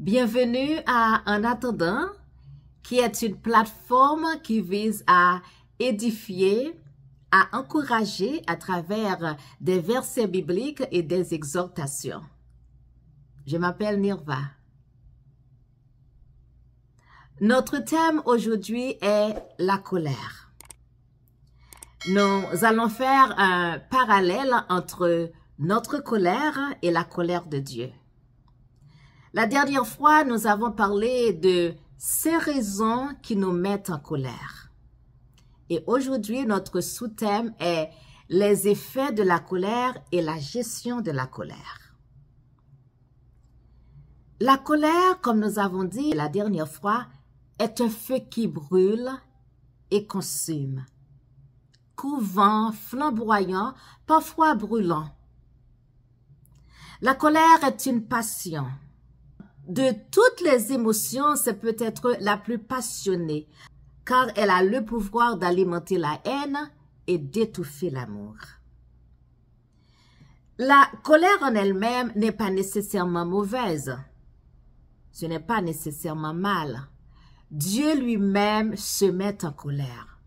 Bienvenue à En attendant, qui est une plateforme qui vise à édifier, à encourager à travers des versets bibliques et des exhortations. Je m'appelle Nirva. Notre thème aujourd'hui est la colère. Nous allons faire un parallèle entre notre colère et la colère de Dieu. La dernière fois, nous avons parlé de ces raisons qui nous mettent en colère. Et aujourd'hui, notre sous-thème est les effets de la colère et la gestion de la colère. La colère, comme nous avons dit la dernière fois, est un feu qui brûle et consume, couvant, flamboyant, parfois brûlant. La colère est une passion, de toutes les émotions, c'est peut-être la plus passionnée, car elle a le pouvoir d'alimenter la haine et d'étouffer l'amour. La colère en elle-même n'est pas nécessairement mauvaise. Ce n'est pas nécessairement mal. Dieu lui-même se met en colère.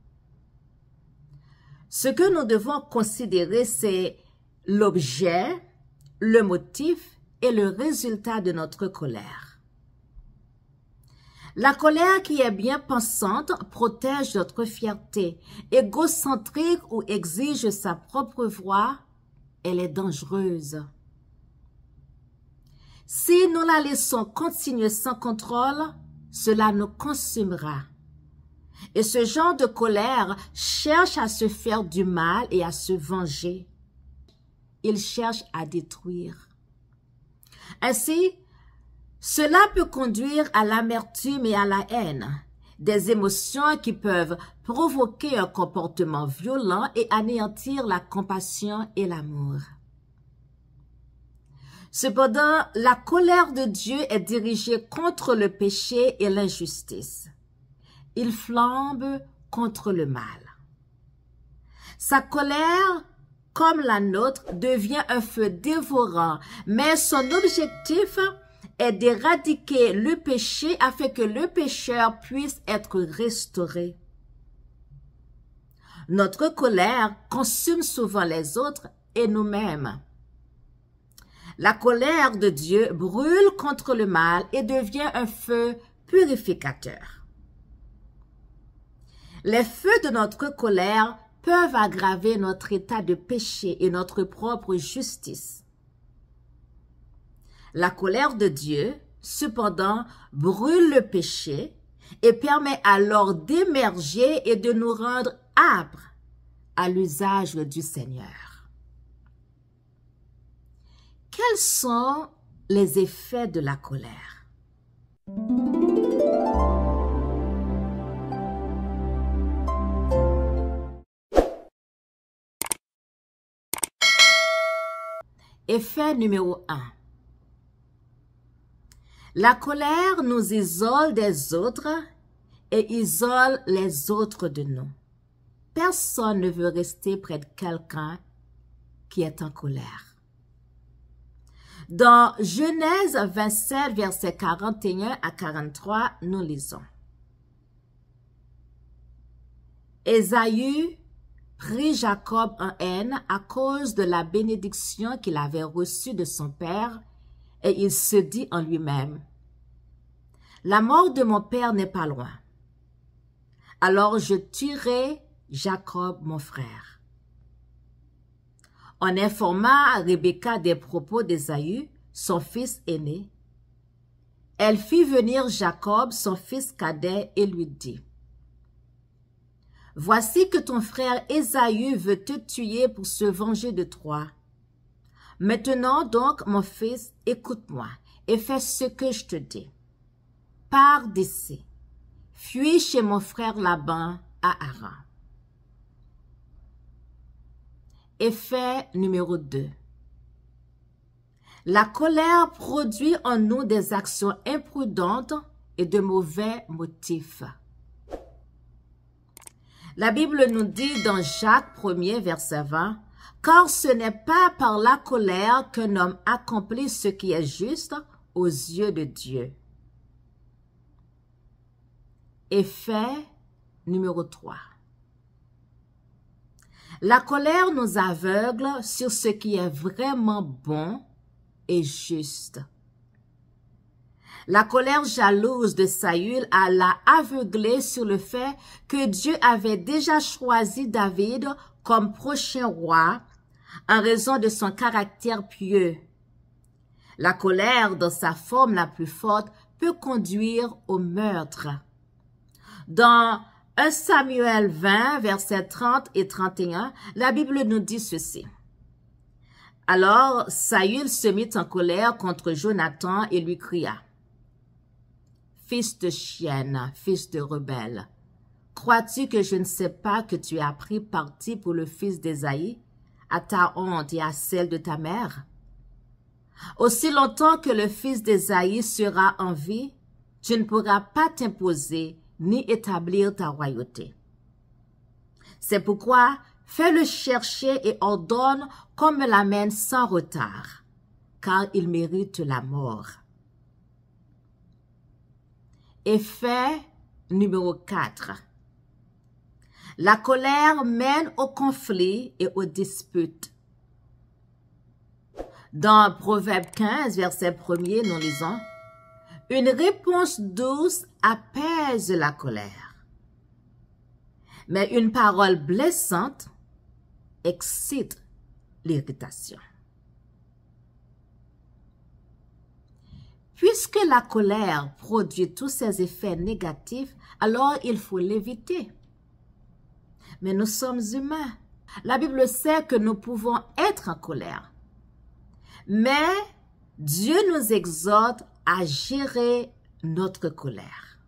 Ce que nous devons considérer, c'est l'objet, le motif est le résultat de notre colère. La colère qui est bien pensante protège notre fierté. Égocentrique ou exige sa propre voix, elle est dangereuse. Si nous la laissons continuer sans contrôle, cela nous consumera. Et ce genre de colère cherche à se faire du mal et à se venger. Il cherche à détruire. Ainsi, cela peut conduire à l'amertume et à la haine, des émotions qui peuvent provoquer un comportement violent et anéantir la compassion et l'amour. Cependant, la colère de Dieu est dirigée contre le péché et l'injustice. Il flambe contre le mal. Sa colère comme la nôtre, devient un feu dévorant, mais son objectif est d'éradiquer le péché afin que le pécheur puisse être restauré. Notre colère consume souvent les autres et nous-mêmes. La colère de Dieu brûle contre le mal et devient un feu purificateur. Les feux de notre colère peuvent aggraver notre état de péché et notre propre justice. La colère de Dieu, cependant, brûle le péché et permet alors d'émerger et de nous rendre âpres à l'usage du Seigneur. Quels sont les effets de la colère? Effet numéro 1. La colère nous isole des autres et isole les autres de nous. Personne ne veut rester près de quelqu'un qui est en colère. Dans Genèse 27, versets 41 à 43, nous lisons. Ésaïe prit Jacob en haine à cause de la bénédiction qu'il avait reçue de son père, et il se dit en lui-même, « La mort de mon père n'est pas loin. Alors je tuerai Jacob, mon frère. » On informa Rebecca des propos d'Ésaü, son fils aîné. Elle fit venir Jacob, son fils cadet, et lui dit, Voici que ton frère Esaü veut te tuer pour se venger de toi. Maintenant donc, mon fils, écoute-moi et fais ce que je te dis. Pars d'ici. Fuis chez mon frère Laban à Haran. Effet numéro 2. La colère produit en nous des actions imprudentes et de mauvais motifs. La Bible nous dit dans Jacques 1er, verset 20, Car ce n'est pas par la colère qu'un homme accomplit ce qui est juste aux yeux de Dieu. Effet numéro 3. La colère nous aveugle sur ce qui est vraiment bon et juste. La colère jalouse de Saül l'a aveuglé sur le fait que Dieu avait déjà choisi David comme prochain roi en raison de son caractère pieux. La colère, dans sa forme la plus forte, peut conduire au meurtre. Dans 1 Samuel 20, verset 30 et 31, la Bible nous dit ceci. Alors Saül se mit en colère contre Jonathan et lui cria, fils de chienne, fils de rebelle. Crois-tu que je ne sais pas que tu as pris parti pour le fils d'Ésaïe, à ta honte et à celle de ta mère? Aussi longtemps que le fils d'Ésaïe sera en vie, tu ne pourras pas t'imposer ni établir ta royauté. C'est pourquoi fais-le chercher et ordonne qu'on me l'amène sans retard, car il mérite la mort. Effet numéro 4. La colère mène au conflit et aux disputes. Dans Proverbe 15, verset 1er, nous lisons Une réponse douce apaise la colère, mais une parole blessante excite l'irritation. Puisque la colère produit tous ses effets négatifs, alors il faut l'éviter. Mais nous sommes humains. La Bible sait que nous pouvons être en colère. Mais Dieu nous exhorte à gérer notre colère.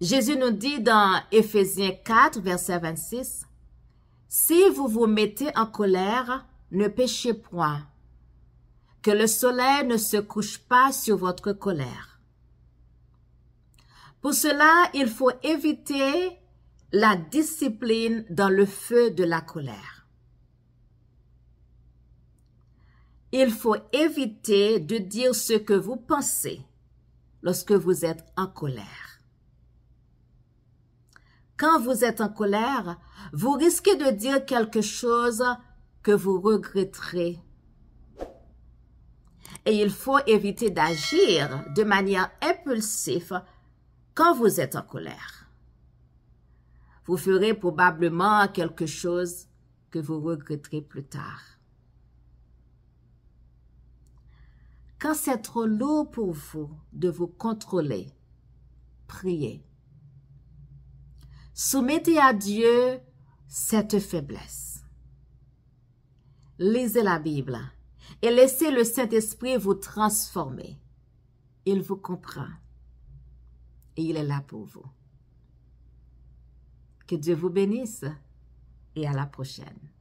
Jésus nous dit dans Éphésiens 4, verset 26, Si vous vous mettez en colère, ne péchez point que le soleil ne se couche pas sur votre colère. Pour cela, il faut éviter la discipline dans le feu de la colère. Il faut éviter de dire ce que vous pensez lorsque vous êtes en colère. Quand vous êtes en colère, vous risquez de dire quelque chose que vous regretterez et il faut éviter d'agir de manière impulsive quand vous êtes en colère. Vous ferez probablement quelque chose que vous regretterez plus tard. Quand c'est trop lourd pour vous de vous contrôler, priez. Soumettez à Dieu cette faiblesse. Lisez la Bible et laissez le Saint-Esprit vous transformer. Il vous comprend et il est là pour vous. Que Dieu vous bénisse et à la prochaine.